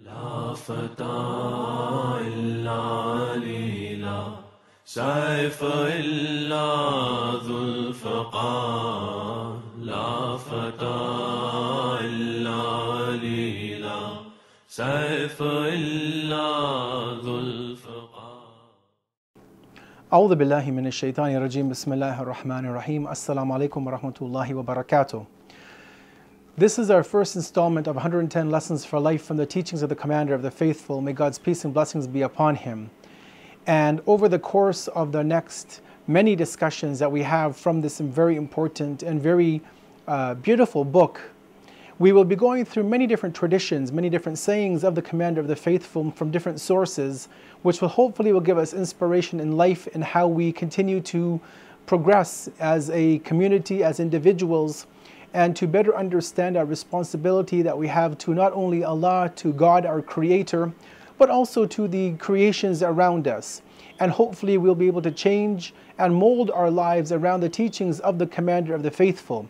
لا فتى إلا عليلا سيف إلا ذو الفقار لا فتى إلا عليلا سيف إلا ذو الفقار أعوذ بالله من الشيطان الرجيم بسم الله الرحمن الرحيم السلام عليكم ورحمة الله وبركاته This is our first installment of 110 Lessons for Life from the Teachings of the Commander of the Faithful. May God's peace and blessings be upon him. And over the course of the next many discussions that we have from this very important and very uh, beautiful book, we will be going through many different traditions, many different sayings of the Commander of the Faithful from different sources, which will hopefully will give us inspiration in life and how we continue to progress as a community, as individuals, and to better understand our responsibility that we have to not only Allah, to God, our Creator, but also to the creations around us. And hopefully, we'll be able to change and mold our lives around the teachings of the Commander of the Faithful.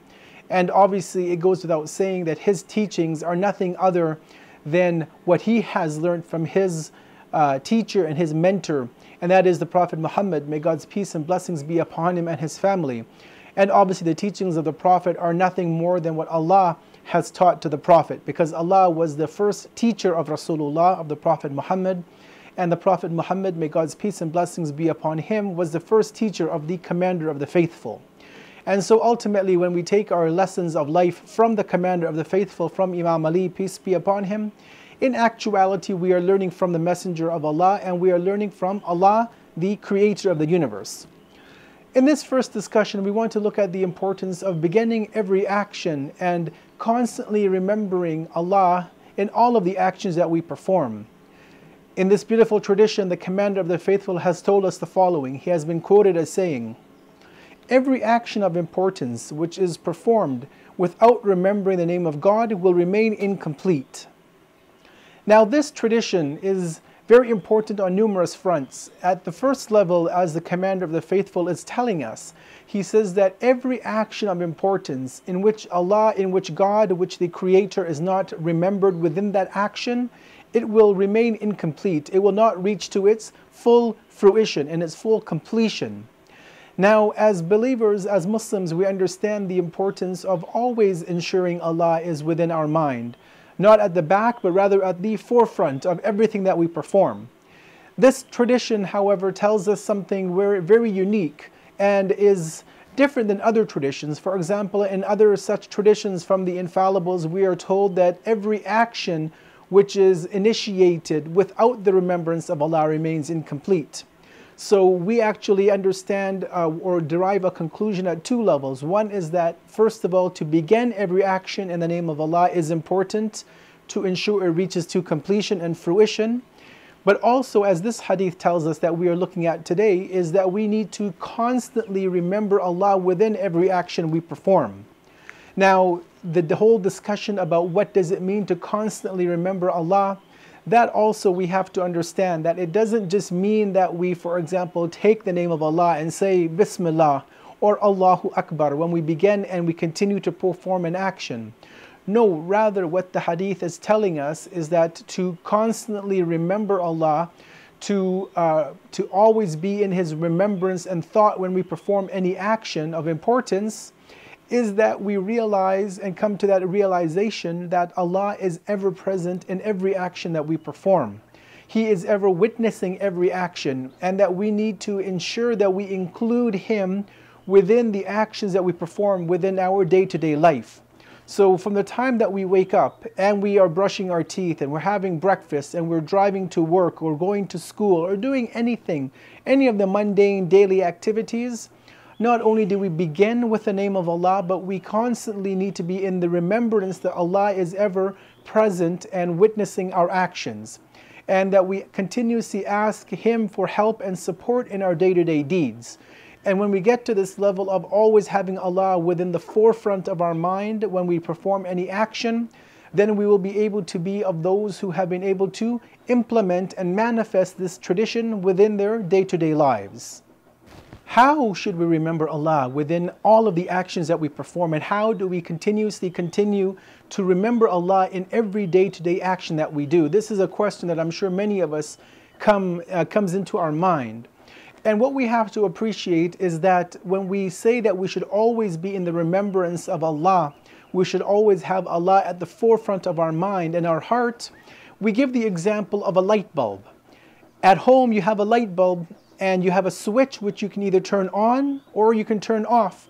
And obviously, it goes without saying that his teachings are nothing other than what he has learned from his uh, teacher and his mentor, and that is the Prophet Muhammad. May God's peace and blessings be upon him and his family. And obviously, the teachings of the Prophet are nothing more than what Allah has taught to the Prophet because Allah was the first teacher of Rasulullah, of the Prophet Muhammad. And the Prophet Muhammad, may God's peace and blessings be upon him, was the first teacher of the commander of the faithful. And so ultimately, when we take our lessons of life from the commander of the faithful, from Imam Ali, peace be upon him, in actuality, we are learning from the messenger of Allah and we are learning from Allah, the creator of the universe. In this first discussion, we want to look at the importance of beginning every action and constantly remembering Allah in all of the actions that we perform. In this beautiful tradition, the commander of the faithful has told us the following. He has been quoted as saying, Every action of importance which is performed without remembering the name of God will remain incomplete. Now, this tradition is very important on numerous fronts. At the first level, as the commander of the faithful is telling us, he says that every action of importance in which Allah, in which God, which the Creator is not remembered within that action, it will remain incomplete. It will not reach to its full fruition and its full completion. Now, as believers, as Muslims, we understand the importance of always ensuring Allah is within our mind not at the back, but rather at the forefront of everything that we perform. This tradition, however, tells us something very unique and is different than other traditions. For example, in other such traditions from the infallibles, we are told that every action which is initiated without the remembrance of Allah remains incomplete. So we actually understand uh, or derive a conclusion at two levels. One is that, first of all, to begin every action in the name of Allah is important to ensure it reaches to completion and fruition. But also, as this hadith tells us that we are looking at today, is that we need to constantly remember Allah within every action we perform. Now, the, the whole discussion about what does it mean to constantly remember Allah that also we have to understand that it doesn't just mean that we, for example, take the name of Allah and say Bismillah or Allahu Akbar when we begin and we continue to perform an action. No, rather, what the hadith is telling us is that to constantly remember Allah, to, uh, to always be in His remembrance and thought when we perform any action of importance, is that we realize and come to that realization that Allah is ever present in every action that we perform. He is ever witnessing every action, and that we need to ensure that we include Him within the actions that we perform within our day to day life. So, from the time that we wake up and we are brushing our teeth and we're having breakfast and we're driving to work or going to school or doing anything, any of the mundane daily activities, not only do we begin with the name of Allah, but we constantly need to be in the remembrance that Allah is ever present and witnessing our actions, and that we continuously ask Him for help and support in our day to day deeds. And when we get to this level of always having Allah within the forefront of our mind when we perform any action, then we will be able to be of those who have been able to implement and manifest this tradition within their day to day lives. How should we remember Allah within all of the actions that we perform, and how do we continuously continue to remember Allah in every day to day action that we do? This is a question that I'm sure many of us come, uh, comes into our mind. And what we have to appreciate is that when we say that we should always be in the remembrance of Allah, we should always have Allah at the forefront of our mind and our heart, we give the example of a light bulb. At home, you have a light bulb and you have a switch which you can either turn on or you can turn off.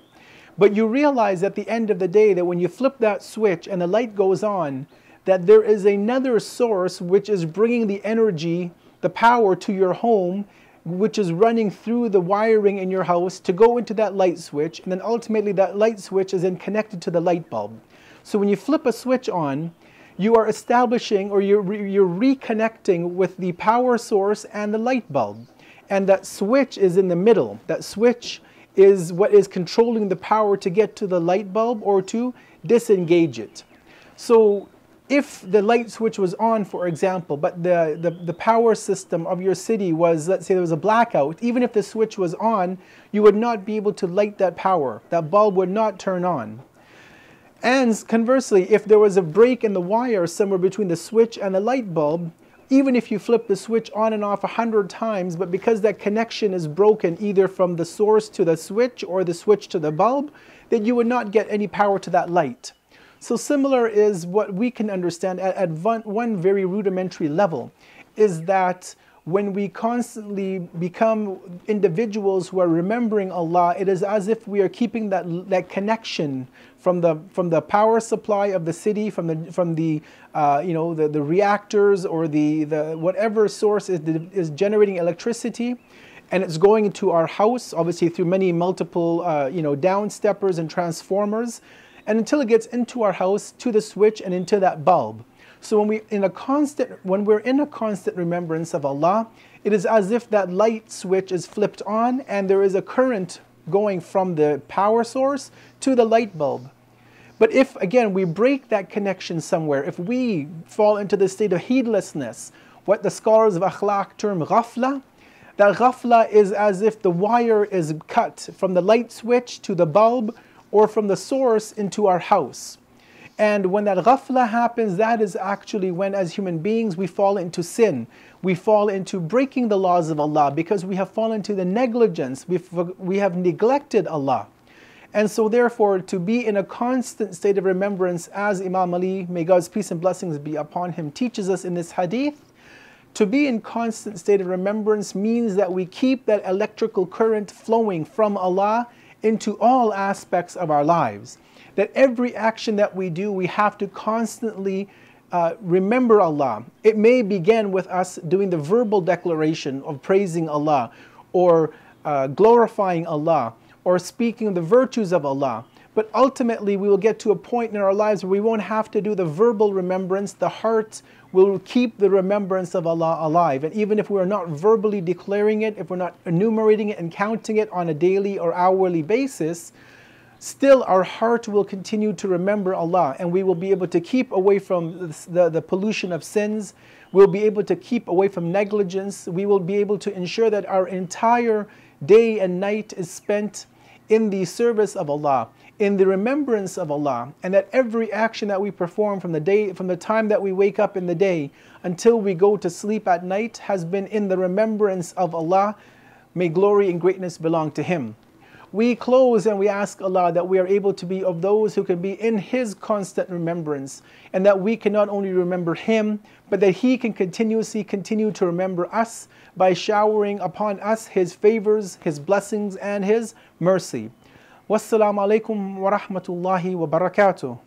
But you realize at the end of the day that when you flip that switch and the light goes on, that there is another source which is bringing the energy, the power to your home, which is running through the wiring in your house to go into that light switch, and then ultimately that light switch is then connected to the light bulb. So when you flip a switch on, you are establishing or you're, re you're reconnecting with the power source and the light bulb and that switch is in the middle. That switch is what is controlling the power to get to the light bulb or to disengage it. So if the light switch was on, for example, but the, the, the, power system of your city was, let's say there was a blackout, even if the switch was on, you would not be able to light that power. That bulb would not turn on. And conversely, if there was a break in the wire somewhere between the switch and the light bulb, even if you flip the switch on and off a hundred times, but because that connection is broken either from the source to the switch or the switch to the bulb, that you would not get any power to that light. So similar is what we can understand at, at one very rudimentary level, is that when we constantly become individuals who are remembering Allah, it is as if we are keeping that, that connection from the, from the power supply of the city, from the, from the, uh, you know, the, the reactors or the, the whatever source is, is generating electricity. And it's going into our house, obviously through many multiple, uh, you know, downsteppers and transformers, and until it gets into our house, to the switch and into that bulb. So when we in a constant when we're in a constant remembrance of Allah, it is as if that light switch is flipped on and there is a current going from the power source to the light bulb. But if again we break that connection somewhere, if we fall into the state of heedlessness, what the scholars of akhlaq term ghafla, that ghafla is as if the wire is cut from the light switch to the bulb or from the source into our house. And when that ghafla happens, that is actually when, as human beings, we fall into sin. We fall into breaking the laws of Allah because we have fallen to the negligence. We've, we have neglected Allah. And so, therefore, to be in a constant state of remembrance, as Imam Ali, may God's peace and blessings be upon him, teaches us in this hadith, to be in constant state of remembrance means that we keep that electrical current flowing from Allah into all aspects of our lives. That every action that we do, we have to constantly uh, remember Allah. It may begin with us doing the verbal declaration of praising Allah or uh, glorifying Allah or speaking of the virtues of Allah. But ultimately, we will get to a point in our lives where we won't have to do the verbal remembrance, the heart will keep the remembrance of Allah alive. And even if we're not verbally declaring it, if we're not enumerating it and counting it on a daily or hourly basis, still our heart will continue to remember Allah and we will be able to keep away from the, the pollution of sins. We'll be able to keep away from negligence. We will be able to ensure that our entire day and night is spent in the service of Allah, in the remembrance of Allah, and that every action that we perform from the day from the time that we wake up in the day until we go to sleep at night has been in the remembrance of Allah. May glory and greatness belong to him we close and we ask Allah that we are able to be of those who can be in His constant remembrance, and that we can not only remember Him, but that He can continuously continue to remember us by showering upon us His favors, His blessings, and His mercy. Wassalamu alaikum wa rahmatullahi wa barakatuh.